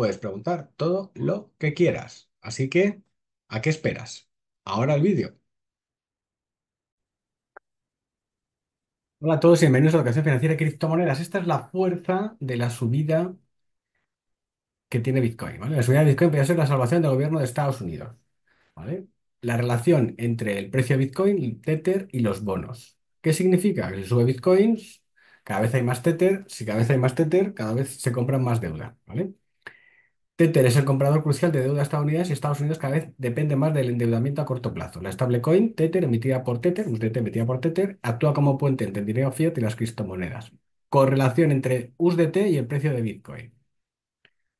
puedes preguntar todo lo que quieras. Así que, ¿a qué esperas? Ahora el vídeo. Hola a todos y bienvenidos a la educación financiera y criptomonedas. Esta es la fuerza de la subida que tiene Bitcoin. La subida de Bitcoin podría ser la salvación del gobierno de Estados Unidos. La relación entre el precio de Bitcoin, el Tether y los bonos. ¿Qué significa? Que sube Bitcoins, cada vez hay más Tether. Si cada vez hay más Tether, cada vez se compran más deuda. ¿vale? Tether es el comprador crucial de deuda Estados Unidos y Estados Unidos cada vez depende más del endeudamiento a corto plazo. La stablecoin Tether, emitida por Tether, USDT emitida por Tether, actúa como puente entre el dinero fiat y las criptomonedas. Correlación entre USDT y el precio de Bitcoin.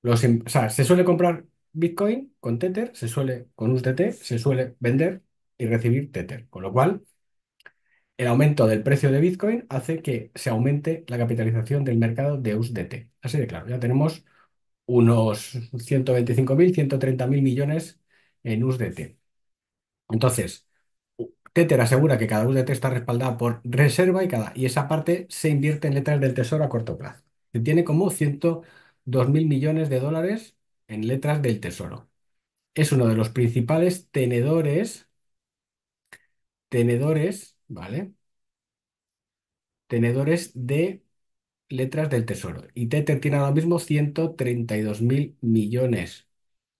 Los, em, o sea, se suele comprar Bitcoin con Tether, se suele con USDT, se suele vender y recibir Tether, con lo cual el aumento del precio de Bitcoin hace que se aumente la capitalización del mercado de USDT. Así de claro, ya tenemos unos 125.000, 130.000 millones en USDT. Entonces, Tether asegura que cada USDT está respaldada por reserva y, cada, y esa parte se invierte en letras del tesoro a corto plazo. tiene como 102.000 millones de dólares en letras del tesoro. Es uno de los principales tenedores, tenedores, ¿vale? Tenedores de letras del tesoro. Y Tether tiene ahora mismo 132 mil millones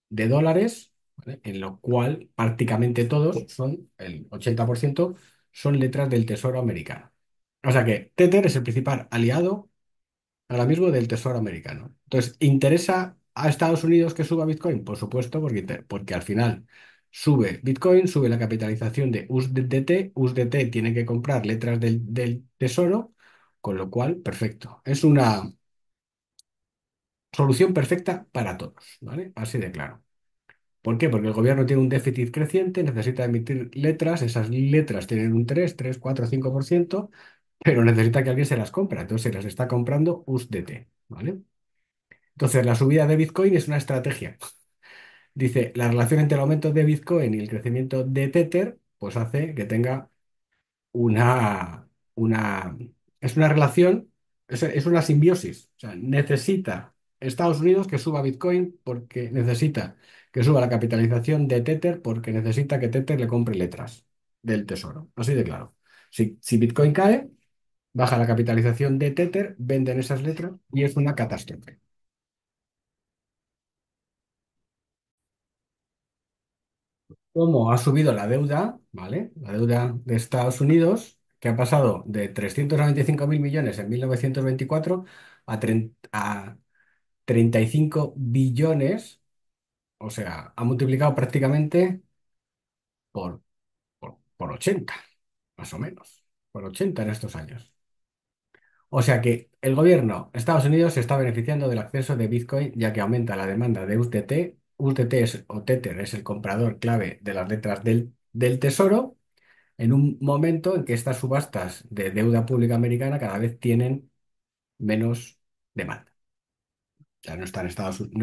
de dólares, en lo cual prácticamente todos son, el 80%, son letras del tesoro americano. O sea que Tether es el principal aliado ahora mismo del tesoro americano. Entonces, ¿interesa a Estados Unidos que suba Bitcoin? Por supuesto, porque, porque al final sube Bitcoin, sube la capitalización de USDT, USDT tiene que comprar letras del, del tesoro con lo cual, perfecto. Es una solución perfecta para todos, ¿vale? Así de claro. ¿Por qué? Porque el gobierno tiene un déficit creciente, necesita emitir letras, esas letras tienen un 3, 3, 4, 5%, pero necesita que alguien se las compra, entonces se las está comprando USDT, ¿vale? Entonces, la subida de Bitcoin es una estrategia. Dice, la relación entre el aumento de Bitcoin y el crecimiento de Tether, pues hace que tenga una, una es una relación, es, una simbiosis. O sea, necesita Estados Unidos que suba Bitcoin porque necesita que suba la capitalización de Tether porque necesita que Tether le compre letras del tesoro. Así de claro. Si, si Bitcoin cae, baja la capitalización de Tether, venden esas letras y es una catástrofe. ¿Cómo ha subido la deuda, ¿vale? La deuda de Estados Unidos, que ha pasado de 395 millones en 1924 a, 35 billones, o sea, ha multiplicado prácticamente por, por, 80, más o menos, por 80 en estos años. O sea que el gobierno de Estados Unidos se está beneficiando del acceso de Bitcoin ya que aumenta la demanda de UTT. UTT es, o Tether es el comprador clave de las letras del, del tesoro en un momento en que estas subastas de deuda pública americana cada vez tienen menos demanda. Ya no está no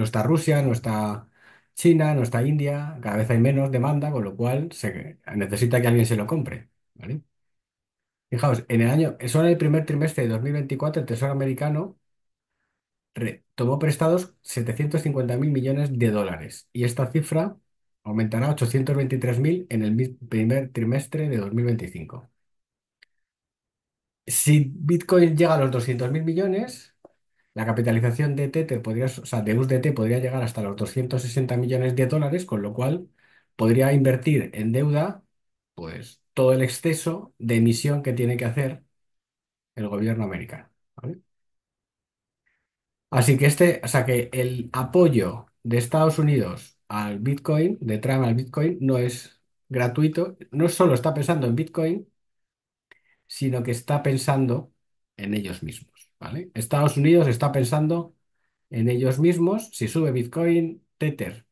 está Rusia, no está China, no está India, cada vez hay menos demanda, con lo cual se necesita que alguien se lo compre, Fijaos, en el año, eso en el primer trimestre de 2024, el Tesoro americano tomó prestados 750 mil millones de dólares. Y esta cifra aumentará a 823.000 en el primer trimestre de 2025. Si Bitcoin llega a los 200.000 millones, la capitalización de Tether podría, o de USDT podría llegar hasta los 260 millones de dólares, con lo cual podría invertir en deuda pues todo el exceso de emisión que tiene que hacer el gobierno americano. Así que este, o sea que el apoyo de Estados Unidos al Bitcoin, de Trump al Bitcoin, no es gratuito, no solo está pensando en Bitcoin, sino que está pensando en ellos mismos, Estados Unidos está pensando en ellos mismos, si sube Bitcoin, Tether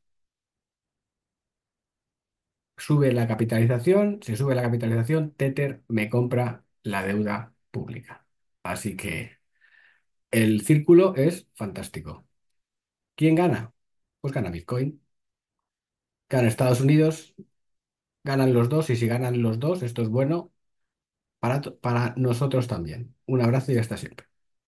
sube la capitalización, si sube la capitalización, Tether me compra la deuda pública. Así que el círculo es fantástico. ¿Quién gana? Pues gana Bitcoin. Claro, Estados Unidos ganan los dos y si ganan los dos, esto es bueno para, para nosotros también. Un abrazo y hasta siempre.